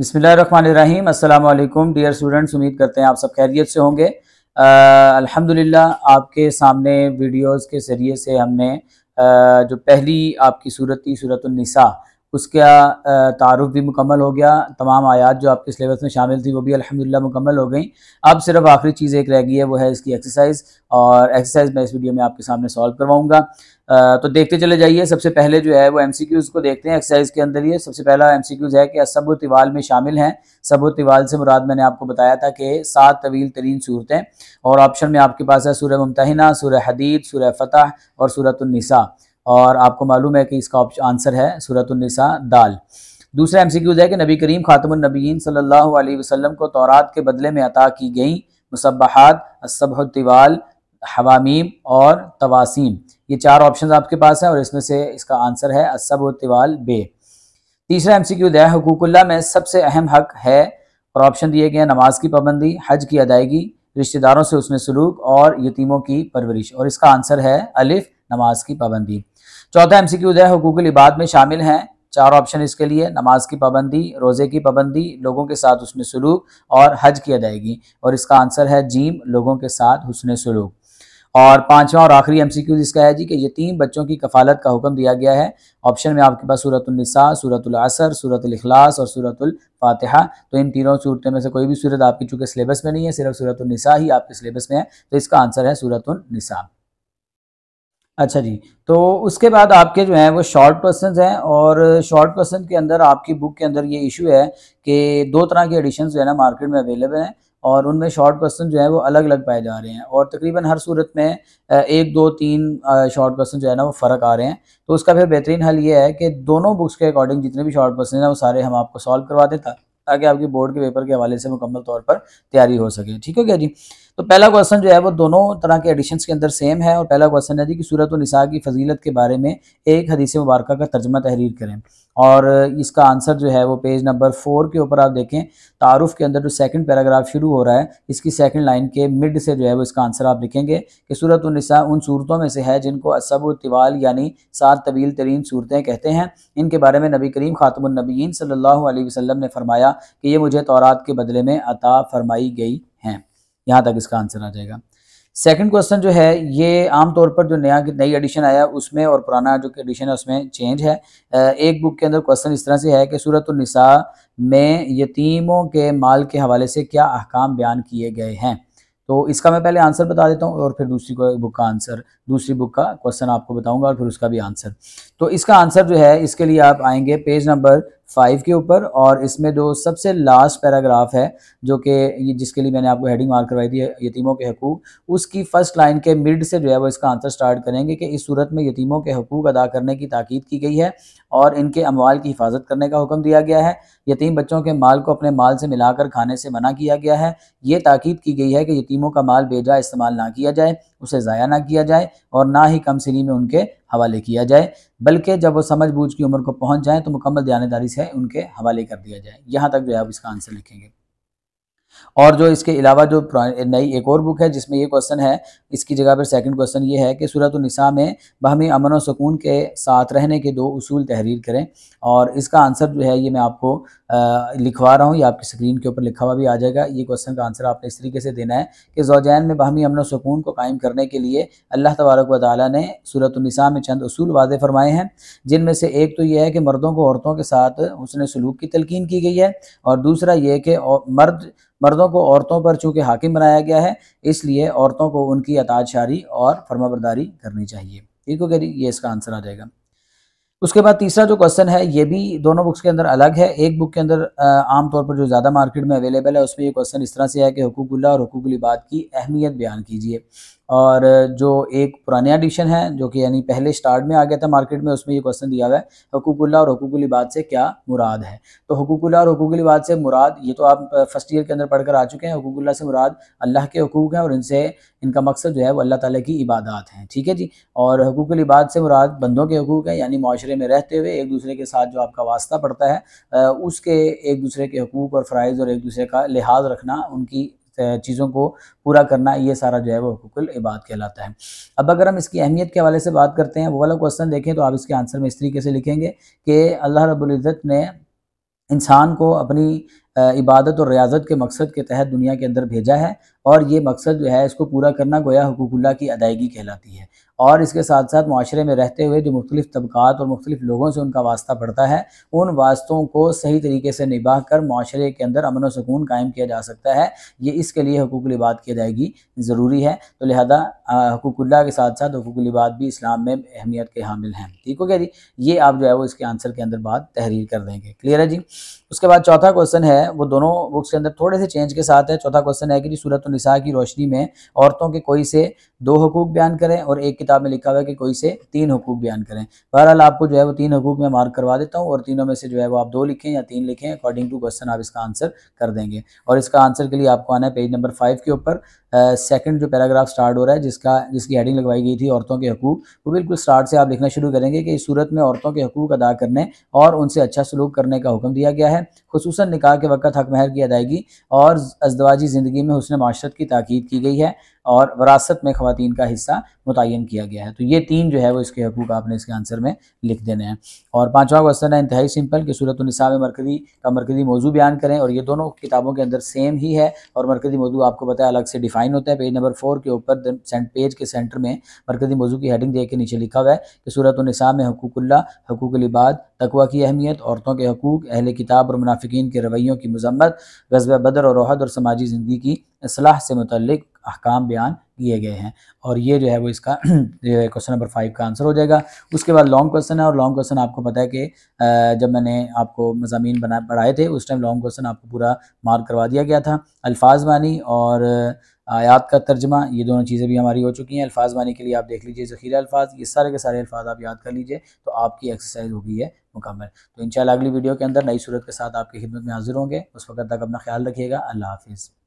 बिसमीम अल्लाम dear students उम्मीद करते हैं आप सब खैरियत से होंगे अल्हम्दुलिल्लाह आपके सामने वीडियोस के ज़रिए से हमने आ, जो पहली आपकी सूरत थी सूरत उसका तारफ़ भी मुकम्मल हो गया तमाम आयात जो आपके सिलेबस में शामिल थी वो भी अलहमदिल्ला मुकम्मल हो गई अब सिर्फ आखिरी चीज़ एक रह गई है वो है इसकी एक्सरसाइज और एक्सरसाइज मैं इस वीडियो में आपके सामने सॉल्व करवाऊंगा तो देखते चले जाइए सबसे पहले जो है वो एम को देखते हैं एक्सरसाइज के अंदर ये सबसे पहला एम है कि सब तिवाल में शामिल हैं सब तिवाल से मुराद मैंने आपको बताया था कि सात तवील तरीन सूरतें और ऑप्शन में आपके पास है सूर्य मुमतना सूर्य हदीद सूर्य फ़तह और सूरतनिसा और आपको मालूम है कि इसका आंसर है सूरतनिसा दाल दूसरा एम सी क्यूज़ है कि नबी करीम ख़ातमनबीन सल्ला वसलम को तौरात के बदले में अता की गई मुसबाहत असबहतिवाल हवामीम और तवासीम ये चार ऑप्शन आपके पास हैं और इसमें से इसका आंसर है असबहतिवाल बे तीसरा एम सी क्यूज़ है हकूकुल्ला में सबसे अहम हक है और ऑप्शन दिए गए हैं नमाज की पाबंदी हज की अदायगी रिश्तेदारों से उसमें सलूक और यतीमों की परवरिश और इसका आंसर है अलिफ नमाज की पाबंदी चौथा एम सी क्यूज है हकूक़ल इबाद में शामिल हैं चार ऑप्शन इसके लिए नमाज की पाबंदी रोज़े की पाबंदी लोगों के साथ उसने सलूक और हज की अदायगी और इसका आंसर है जीम लोगों के साथ हुसन सलूक और पांचवा और आखिरी एमसीक्यूज इसका है जी कि यतीम बच्चों की कफालत का हुक्म दिया गया है ऑप्शन में आपके पास असर सूरत सूरतलखलास और सूरतुलफातहा तो इन तीनों सूरतों में से कोई भी सूरत आपकी चूँकि सिलेबस में नहीं है सिर्फ सूरतुलनसा ही आपके सिलेबस में है तो इसका आंसर है सूरतुलनसा अच्छा जी तो उसके बाद आपके जो हैं वो शॉर्ट पर्सन हैं और शॉर्ट पर्सन के अंदर आपकी बुक के अंदर ये इशू है कि दो तरह के एडिशन जो है ना मार्केट में अवेलेबल हैं और उनमें शॉर्ट पर्सन जो है वो अलग अलग पाए जा रहे हैं और तकरीबन हर सूरत में एक दो तीन शॉर्ट पर्सन जो है ना वो फ़र्क आ रहे हैं तो उसका फिर बेहतरीन हल ये है कि दोनों बुक्स के अकॉर्डिंग जितने भी शॉर्ट पर्सन हैं वो सारे हम आपको सॉल्व करवा दें ताकि आपकी बोर्ड के पेपर के हवाले से मुकम्मल तौर पर तैयारी हो सके ठीक हो गया जी तो पहला क्वेश्चन जो है वो दोनों तरह के एडिशन के अंदर सेम है और पहला क्वेश्चन है जी कि सूरत नसा की फजीलत के बारे में एक हदीस मुबारक का तर्जमा तहरीर करें और इसका आंसर जो है वो पेज नंबर फोर के ऊपर आप देखें तारुफ के अंदर जो सेकंड पैराग्राफ शुरू हो रहा है इसकी सेकंड लाइन के मिड से जो है वो इसका आंसर आप लिखेंगे कि सूरत निसा उन सूरतों में से है जिनको असब तिवाल यानी सात तवील तरीन सूरतें कहते हैं इनके बारे में नबी करीम ख़ातमनबीन सल्ला वसम ने फरमाया कि ये मुझे तौरात के बदले में अता फरमाई गई यहाँ तक इसका आंसर आ जाएगा सेकंड क्वेश्चन जो है ये आमतौर पर जो नया नई एडिशन आया उसमें और पुराना जो एडिशन है उसमें चेंज है एक बुक के अंदर क्वेश्चन इस तरह से है कि सूरत निसा में यतीमों के माल के हवाले से क्या अहकाम बयान किए गए हैं तो इसका मैं पहले आंसर बता देता हूँ और फिर दूसरी बुक का आंसर दूसरी बुक का क्वेश्चन आपको बताऊंगा और फिर उसका भी आंसर तो इसका आंसर जो है इसके लिए आप आएंगे पेज नंबर फाइव के ऊपर और इसमें जो सबसे लास्ट पैराग्राफ है जो कि जिसके लिए मैंने आपको हेडिंग मार्क करवाई थी यतीमों के हकूक उसकी फ़र्स्ट लाइन के मिड से जो है वो इसका आंसर स्टार्ट करेंगे कि इस सूरत में यतीमों के हकूक अदा करने की ताकीद की गई है और इनके अमवाल की हिफाजत करने का हुक्म दिया गया है यतीम बच्चों के माल को अपने माल से मिलाकर खाने से मना किया गया है ये ताकीद की गई है कि यतीमों का माल बेजा इस्तेमाल ना किया जाए उसे ज़ाया ना किया जाए और ना ही कम सीरी में उनके हवाले किया जाए बल्कि जब वो समझ बूझ की उम्र को पहुंच जाए तो मुकम्मल दयानदारी से उनके हवाले कर दिया जाए यहाँ तक जो है आप इसका आंसर लिखेंगे और जो इसके अलावा जो नई एक और बुक है जिसमें ये क्वेश्चन है इसकी जगह पर सेकंड क्वेश्चन ये है कि सूरत निसा में बाहमी अमन और सुकून के साथ रहने के दो उसूल तहरीर करें और इसका आंसर जो है ये मैं आपको लिखवा रहा हूँ ये आपकी स्क्रीन के ऊपर लिखा हुआ भी आ जाएगा ये क्वेश्चन का आंसर आपने इस तरीके से देना है कि जोजैन में बहमी अमन और सुकून को कायम करने के लिए अल्लाह तबारक व ताली ने सूरत निसा में चंद असूल वादे फरमाए हैं जिनमें से एक तो यह है कि मर्दों को औरतों के साथ उसने सलूक की तलकिन की गई है और दूसरा ये कि मर्द मर्दों को औरतों पर चूंकि हाकिम बनाया गया है इसलिए औरतों को उनकी अताजशारी और फर्माबरदारी करनी चाहिए ठीक हो गया ये इसका आंसर आ जाएगा उसके बाद तीसरा जो क्वेश्चन है ये भी दोनों बुक्स के अंदर अलग है एक बुक के अंदर आमतौर पर जो ज़्यादा मार्केट में अवेलेबल है उसमें ये क्वेश्चन इस तरह से है कि हकूकुल्ला और हकूकुल इबाद की अहमियत बयान कीजिए और जो एक पुराना एडिशन है जो कि यानी पहले स्टार्ट में आ गया था मार्केट में उसमें ये क्वेश्चन दिया हुआ है हकूकुल्ला और हकूक इबाद से क्या मुराद है तो हकूकुल्ला और हकूक इबाद से मुराद ये तो आप फर्स्ट ईयर के अंदर पढ़कर आ चुके हैं हकूकुल्ला से मुराद अल्लाह के हकूक हैं और इनसे इनका मकसद जो है वो अल्लाह ताली की इबादत हैं ठीक है जी और हकूकुल इबाद से मुराद बंदों के हकूक हैं यानी माशरे में रहते हुए एक दूसरे के साथ जो आपका वास्ता पड़ता है उसके एक दूसरे के हकूक और फ़रज़ और एक दूसरे का लिहाज रखना उनकी चीज़ों को पूरा करना ये सारा जो है वो हकूकुल इबाद कहलाता है अब अगर हम इसकी अहमियत के हवाले से बात करते हैं वो वाला क्वेश्चन देखें तो आप इसके आंसर में इस तरीके से लिखेंगे कि अल्लाह रबुल्ज़त ने इंसान को अपनी इबादत और रियाजत के मकसद के तहत दुनिया के अंदर भेजा है और ये मकसद जो है इसको पूरा करना गोया हकूकुल्ला की अदायगी कहलाती है और इसके साथ साथ माशरे में रहते हुए जो मुख्तलिफ तबक़ात और मुख्तलिफ लोगों से उनका वास्ता पड़ता है उन वास्तों को सही तरीके से निभा कर माशरे के अंदर अमन सकून कायम किया जा सकता है ये इसके लिए हकूकबाद की अदायगी ज़रूरी है तो लिहाजा हकूकुल्ला के साथ साथ हकूकबाद भी इस्लाम में अहमियत के हामिल हैं ठीक हो गया जी ये आप जो है वो इसके आंसर के अंदर बात तहरीर कर देंगे क्लियर है जी उसके बाद चौथा क्वेश्चन है है वो दोनों बुक्स के अंदर थोड़े से चेंज के साथ है चौथा क्वेश्चन है कि जी सूरत नसा की रोशनी में औरतों के कोई से दो हकूक बयान करें और एक किताब में लिखा हुआ है कि कोई से तीन हकूक बयान करें बहरहाल आपको जो है वो तीन हकूक में मार्क करवा देता हूँ और तीनों में से जो है वो आप दो लिखें या तीन लिखें अकॉर्डिंग टू क्वेश्चन आप इसका आंसर कर देंगे और इसका आंसर के लिए आपको आना है पेज नंबर फाइव के ऊपर सेकंड जो पैराग्राफ स्टार्ट हो रहा है जिसका जिसकी हेडिंग लगवाई गई थी औरतों के हकूक वो बिल्कुल स्टार्ट से आप लिखना शुरू करेंगे कि इस सूरत में औरतों के हकूक अदा करने और उनसे अच्छा सलूक करने का हुक्म दिया गया है खसूस निकाह के वक़्त हक महर की अदायगी और अजदवाजी ज़िंदगी में हुसन माशरत की ताकीद की गई है और वरासत में ख़वान का हिस्सा मुतन किया गया है तो ये तीन जो है वो इसके हकूक आपने इसके आंसर में लिख देने हैं और पाँचवा क्वेश्चन है इंतहाई सिंपल कि सूरत नसा में मरकज़ी का मरकज़ी मौजू बयान करें और ये दोनों किताबों के अंदर सेम ही है और मरकज़ी मौजू आपको पता है अलग से डिफाइन होता है पेज नंबर फोर के ऊपर पेज के सेंटर में मरकज़ी मौजू की हेडिंग देख के नीचे लिखा हुआ है कि सूरत नसा में हकूकुल्ला हकूक लिबाद तकवा की अहमियत औरतों के हकूक अहल किताब और मुनाफिकीन के रवैयों की मजम्मत गजब बदर और रोहद और समाजी ज़िंदगी की असलाह से मतलब अहकाम बयान किए गए हैं और ये जो है वो इसका क्वेश्चन नंबर फाइव का आंसर हो जाएगा उसके बाद लॉन्ग क्वेश्चन है और लॉन्ग क्वेश्चन आपको पता है कि जब मैंने आपको मजामी बना पढ़ाए थे उस टाइम लॉन्ग क्वेश्चन आपको पूरा मार्क करवा दिया गया था अल्फाज बानी और आयात का तर्जमा ये दोनों चीज़ें भी हमारी हो चुकी हैं अल्फाज बानी के लिए आप देख लीजिए ज़खीरा अल्फाज ये सारे के सारे अल्फाज आप याद कर लीजिए तो आपकी एक्सरसाइज हो गई है मुकम्मल तो इन अगली वीडियो के अंदर नई सूरत के साथ आपकी खिदमत में हाजिर होंगे उस वक्त तक अपना ख्याल रखिएगा अल्लाह हाफिज़